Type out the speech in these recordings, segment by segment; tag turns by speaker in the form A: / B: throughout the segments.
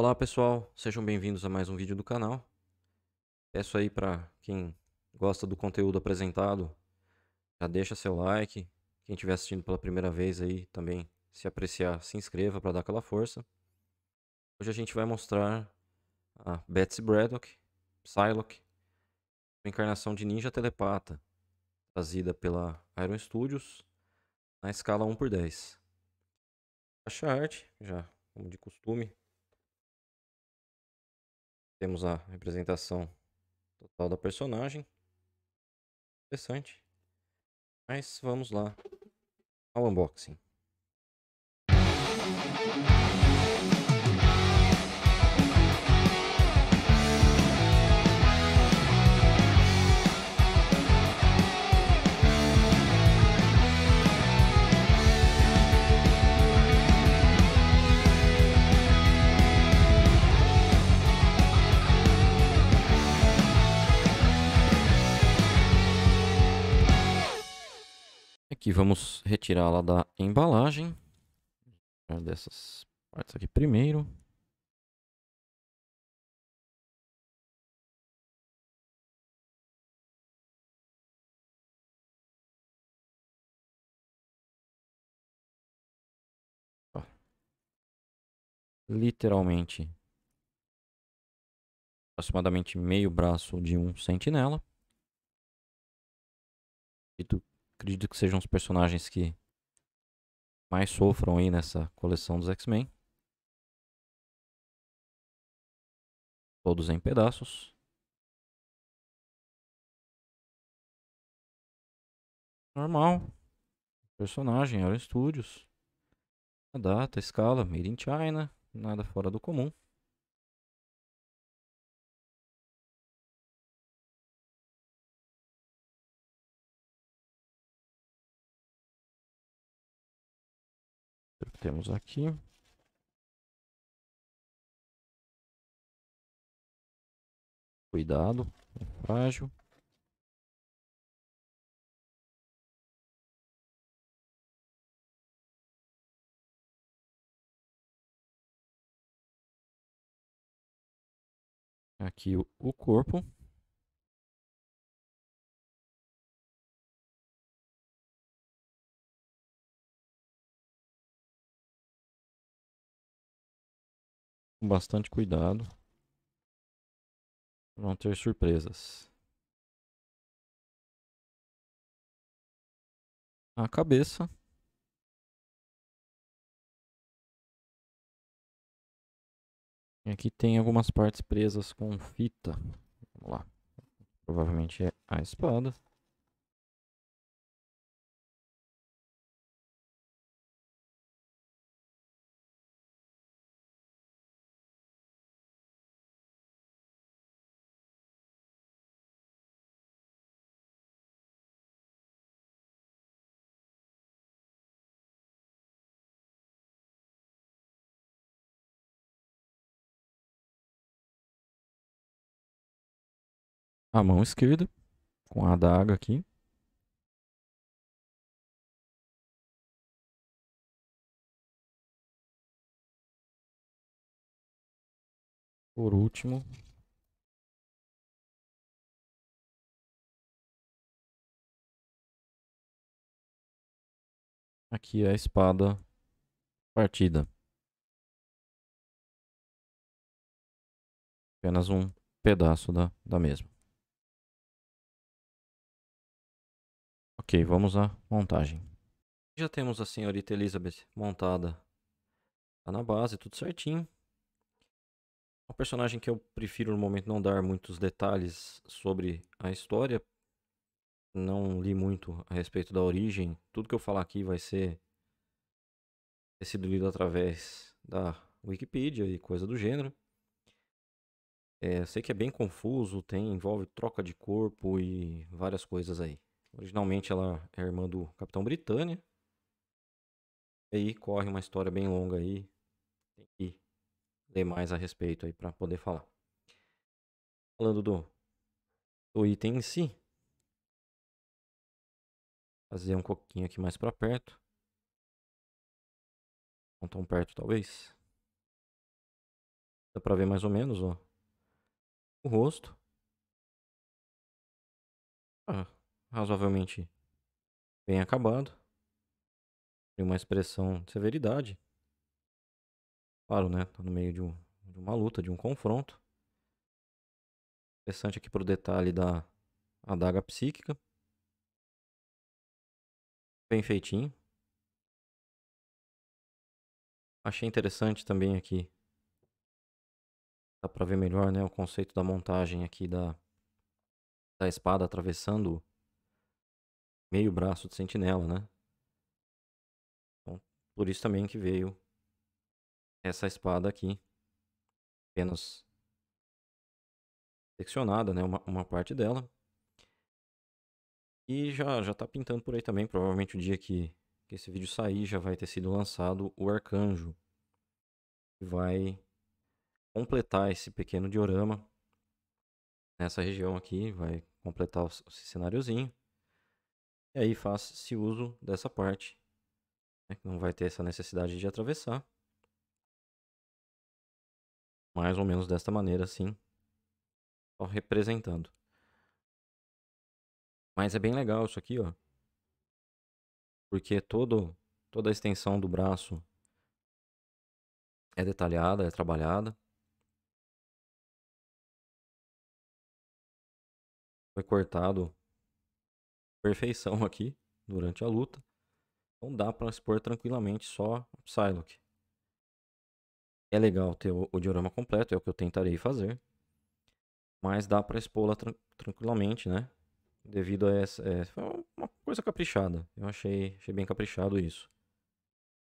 A: Olá pessoal, sejam bem-vindos a mais um vídeo do canal. Peço aí para quem gosta do conteúdo apresentado, já deixa seu like. Quem estiver assistindo pela primeira vez aí também, se apreciar, se inscreva para dar aquela força. Hoje a gente vai mostrar a Betsy Braddock, Psylocke, uma encarnação de ninja telepata, trazida pela Iron Studios, na escala 1 por 10.
B: A arte,
A: já como de costume, temos a representação total da personagem. Interessante. Mas vamos lá ao unboxing. que vamos retirá-la
B: da embalagem. Uma dessas partes aqui primeiro. Literalmente aproximadamente meio braço de um sentinela.
A: Dito acredito que sejam os personagens que
B: mais sofram aí nessa coleção dos X-Men. Todos em pedaços. Normal. Personagem, Aero Studios. A data, a escala, Made in China. Nada fora do comum. Temos aqui. Cuidado, é frágil. Aqui o, o corpo. bastante cuidado para não ter surpresas. A cabeça. E aqui tem algumas partes presas com fita. Vamos lá. Provavelmente é a espada. a mão esquerda com a adaga aqui. Por último, aqui é a espada partida. Apenas um pedaço da, da mesma. Ok, vamos à montagem. Já temos
A: a senhorita Elizabeth montada. Tá na base, tudo certinho. Um personagem que eu prefiro no momento não dar muitos detalhes sobre a história. Não li muito a respeito da origem. Tudo que eu falar aqui vai ser ter sido lido através da Wikipedia e coisa do gênero. É, sei que é bem confuso, tem envolve troca de corpo e várias coisas aí. Originalmente ela é irmã do Capitão Britânia. E aí corre uma história bem longa aí. Tem que ler mais a respeito aí para poder falar. Falando do, do item em si.
B: Fazer um pouquinho aqui mais para perto. Não tão perto talvez. Dá para ver mais ou menos, ó. O rosto. Ah, razoavelmente bem acabado.
A: Tem uma expressão de severidade. Claro, né? Tá no meio de, um, de uma luta, de um confronto. Interessante aqui para o detalhe da
B: adaga psíquica. Bem feitinho. Achei interessante também aqui.
A: Dá para ver melhor né, o conceito da montagem aqui da, da espada atravessando meio braço de sentinela, né? Então, por isso também que veio essa espada aqui. Apenas seccionada, né? Uma, uma parte dela. E já, já tá pintando por aí também. Provavelmente o dia que, que esse vídeo sair já vai ter sido lançado o Arcanjo. Que vai completar esse pequeno diorama nessa região aqui. Vai completar o, o cenáriozinho. E aí faz-se uso dessa parte. Né? Não vai ter essa necessidade de atravessar. Mais ou menos desta maneira, assim. Só representando. Mas é bem legal isso aqui, ó. Porque todo,
B: toda a extensão do braço é detalhada, é trabalhada. Foi cortado perfeição aqui durante a luta. Então dá para
A: expor tranquilamente só o Psylocke. É legal ter o, o, diorama completo, é o que eu tentarei fazer. Mas dá para expô-la tran tranquilamente, né? Devido a essa. É, foi uma coisa caprichada. Eu achei, achei bem caprichado isso.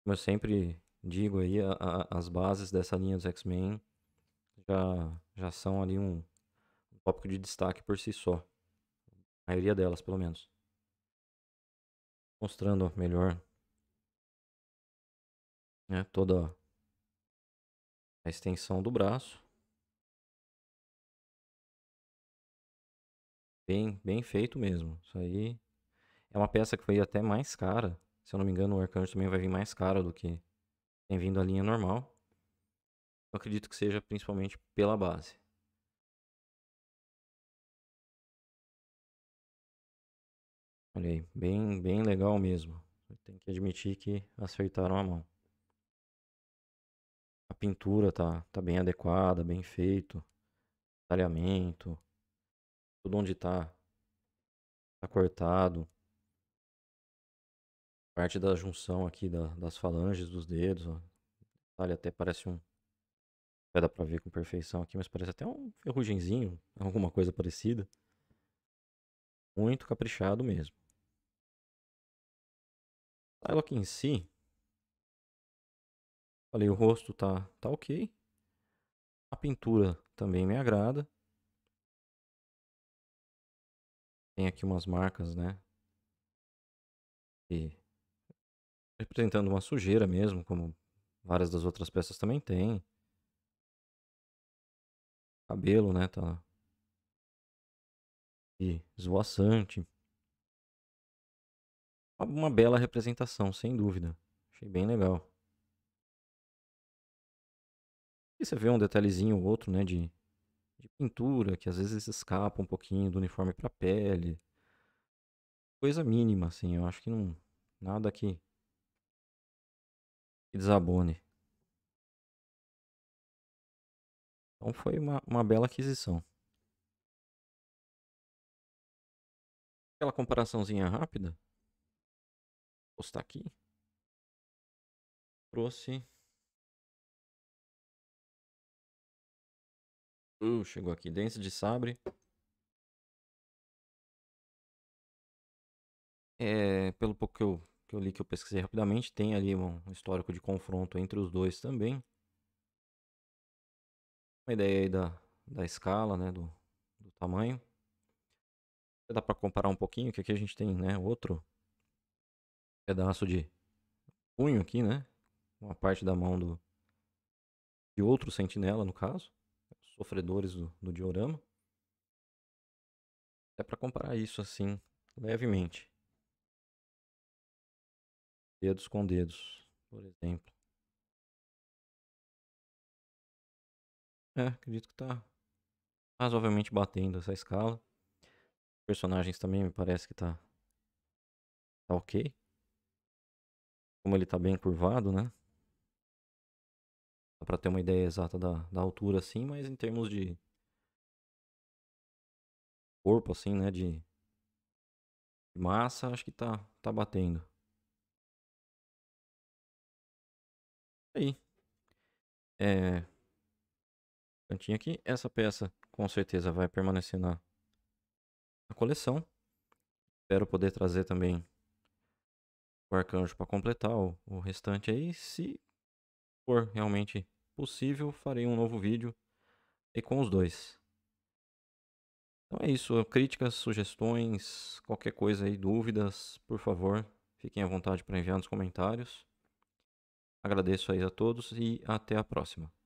A: Como eu sempre digo aí, a, a, as bases dessa linha dos X-Men já, já são ali um, um tópico de destaque por si só.
B: A maioria delas, pelo menos mostrando melhor né, toda a extensão do braço. Bem,
A: bem feito mesmo. Isso aí é uma peça que foi até mais cara. Se eu não me engano, o Arcanjo também vai vir mais caro do que tem vindo a linha normal. Eu acredito que seja
B: principalmente pela base. Olha aí, bem, bem legal mesmo. Tem que admitir
A: que acertaram a mão. A pintura tá, tá bem adequada, bem feito. Talhamento. Tudo onde tá, tá cortado. Parte da junção aqui da, das falanges dos dedos. olha até parece um. Vai dar pra ver com perfeição aqui, mas parece até um ferrugenzinho, alguma coisa parecida.
B: Muito caprichado mesmo. Tile aqui em si. Falei, o rosto tá, tá ok. A pintura também me agrada. Tem aqui umas marcas, né? E
A: representando uma sujeira mesmo, como várias das outras peças também tem.
B: Cabelo, né? Tá e esvoaçante uma bela representação, sem dúvida.
A: Achei bem legal. E você vê um detalhezinho ou outro, né, de, de pintura, que às vezes escapa um pouquinho do uniforme para a pele.
B: Coisa mínima, assim, eu acho que não nada que, que desabone. Então foi uma, uma bela aquisição. Aquela comparaçãozinha rápida, postar aqui. Trouxe. Uh, chegou aqui. Dente de sabre. É, pelo pouco que eu, que eu li, que eu pesquisei rapidamente,
A: tem ali um histórico de confronto entre os dois também. Uma ideia aí da, da escala, né, do, do tamanho. Dá para comparar um pouquinho, que aqui a gente tem né, outro pedaço de punho aqui, né? Uma parte da mão do de outro sentinela, no caso. Sofredores do, do diorama. Até para comparar
B: isso assim, levemente. Dedos com dedos, por exemplo. É, acredito que tá
A: razoavelmente batendo essa escala. Personagens também me parece que tá, tá ok. Como ele está bem curvado, né? Dá para ter uma ideia exata da, da altura, assim, mas em termos de corpo, assim, né? De
B: massa, acho que tá, tá batendo. Tá aí. É...
A: Cantinho aqui. Essa peça, com certeza, vai permanecer na, na coleção. Espero poder trazer também arcanjo para completar o, o restante aí. Se for realmente possível, farei um novo vídeo e com os dois. Então é isso, críticas, sugestões, qualquer coisa aí, dúvidas, por favor, fiquem à vontade para enviar nos comentários.
B: Agradeço aí a todos e até a próxima.